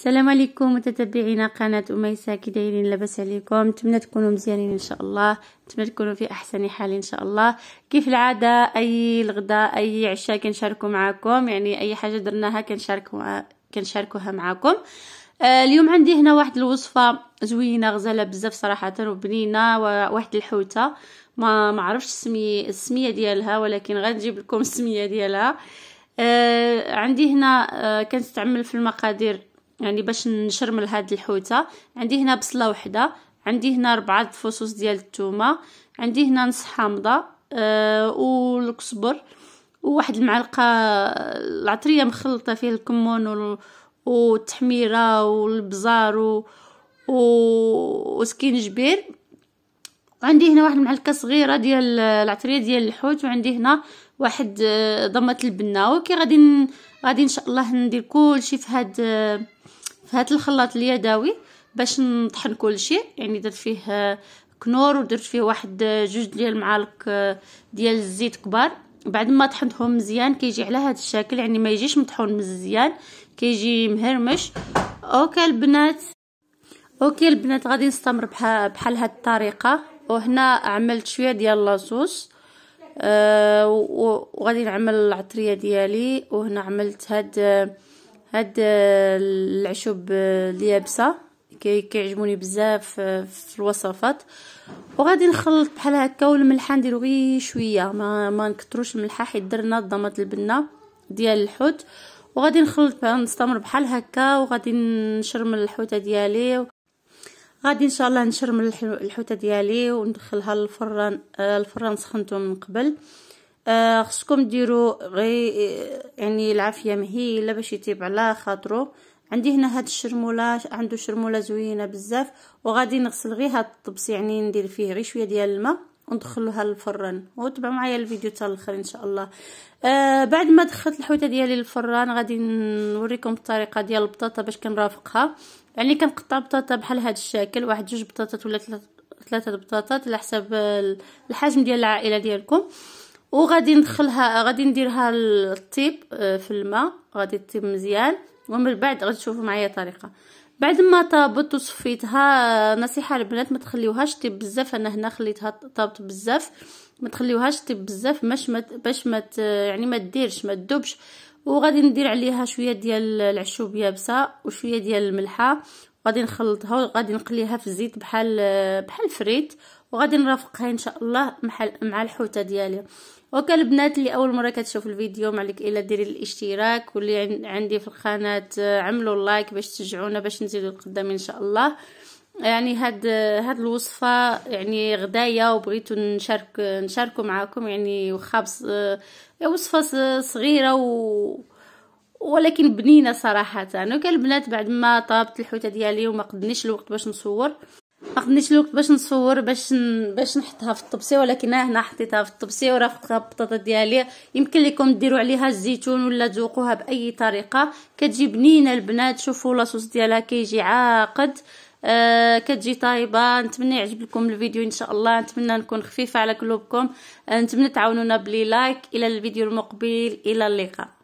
السلام عليكم متتبعينا قناة أميسة كي لاباس عليكم نتمنى تكونوا مزيانين إن شاء الله نتمنى تكونوا في أحسن حال إن شاء الله كيف العادة أي الغداء أي عشاء كنشاركو معاكم يعني أي حاجة درناها كنشاركو كنشاركوها معاكم آه اليوم عندي هنا واحد الوصفة زوينة غزالة بزاف صراحة وبنينة وواحد الحوتة ما معرفش السمية السمية ديالها ولكن غنجيب لكم السمية ديالها آه عندي هنا آه كنستعمل في المقادير يعني باش نشرمل هاد الحوته عندي هنا بصله وحده عندي هنا ربعة فصوص ديال الثومه عندي هنا نص حامضه أه والكزبر وواحد المعلقه آه، العطريه مخلطه فيه الكمون والتحميره والبزار و... و... وسكينجبير عندي هنا واحد المعلقه صغيره ديال آه، العطريه ديال الحوت وعندي هنا واحد آه، ضمة البنه وكي غادي غادي ان شاء الله ندير كلشي في هاد آه، في هاد الخلاط اليدوي باش نطحن كلشي يعني درت فيه آه، كنور ودرت فيه واحد جوج ديال المعالق ديال الزيت كبار بعد ما طحنتهم مزيان كيجي على هذا الشكل يعني ما يجيش مطحون مزيان كيجي مهرمش اوكي البنات اوكي البنات غادي نستمر بحال بحال هاد الطريقه وهنا عملت شويه ديال لاصوص آه، وغادي نعمل العطريه ديالي وهنا عملت هاد هاد آه، العشب آه، اليابسه كي كيعجبوني بزاف في الوصفات وغادي نخلط بحال هكا والملحه نديرو غير شويه ما ما نكثروش الملحه حيت درنا الضمات البنه ديال الحوت وغادي نخلط نستمر بحال هكا وغادي نشرمل الحوته ديالي غادي ان شاء الله نشرم من الحوته ديالي وندخلها للفران آه، الفران سخنته من قبل آه خصكم ديروا غي يعني العافيه مهيله باش يطيب على خاطرو عندي هنا هاد الشرموله عنده شرموله زوينه بزاف وغادي نغسل غير هاد الطبس يعني ندير فيه غير شويه ديال الماء وندخلوها للفران وتبع معايا الفيديو حتى الاخر ان شاء الله آه بعد ما دخلت الحوته ديالي للفران غادي نوريكم الطريقه ديال البطاطا باش كنرافقها يعني كنقطع بطاطا بحال هذا الشكل واحد جوج بطاطات ولا ثلاثه بطاطات على حسب الحجم ديال العائله ديالكم وغادي ندخلها غادي نديرها الطيب آه، في الماء غادي تطيب مزيان ومن بعد غادي تشوفوا معايا طريقه بعد ما طابت وصفيتها آه، نصيحه البنات ما تخليوهاش طيب بزاف انا هنا خليتها طابت بزاف ما تخليوهاش طيب بزاف باش ما باش ما يعني ما ديرش ما تذوبش وغادي ندير عليها شويه ديال العشوب يابسه وشويه ديال الملحه غادي نخلطها وغادي نقليها في الزيت بحال بحال الفريت وغادي نرافقها ان شاء الله مع الحوته ديالي اوكي البنات اللي اول مره كتشوف الفيديو ما عليك الا ديري الاشتراك واللي عندي في القناه عملوا لايك باش تشجعونا باش نزيدوا القدام ان شاء الله يعني هاد هاد الوصفه يعني غدايا وبغيت نشارك نشاركو معاكم يعني وخا وصفه صغيره و ولكن بنينه صراحه انا البنات بعد ما طابت الحوته ديالي وما قدنيش الوقت باش نصور ما قدنيش الوقت باش نصور باش ن... باش نحطها في الطبسي ولكن هنا حطيتها في الطبسي ورافقتها بالبطاطا ديالي يمكن لكم ديروا عليها الزيتون ولا تذوقوها باي طريقه كتجي بنينه البنات شوفوا لاصوص ديالها كيجي عاقد آه كتجي طايبه نتمنى يعجب لكم الفيديو ان شاء الله نتمنى نكون خفيفه على قلوبكم آه، نتمنى تعاونونا بلي لايك الى الفيديو المقبل الى اللقاء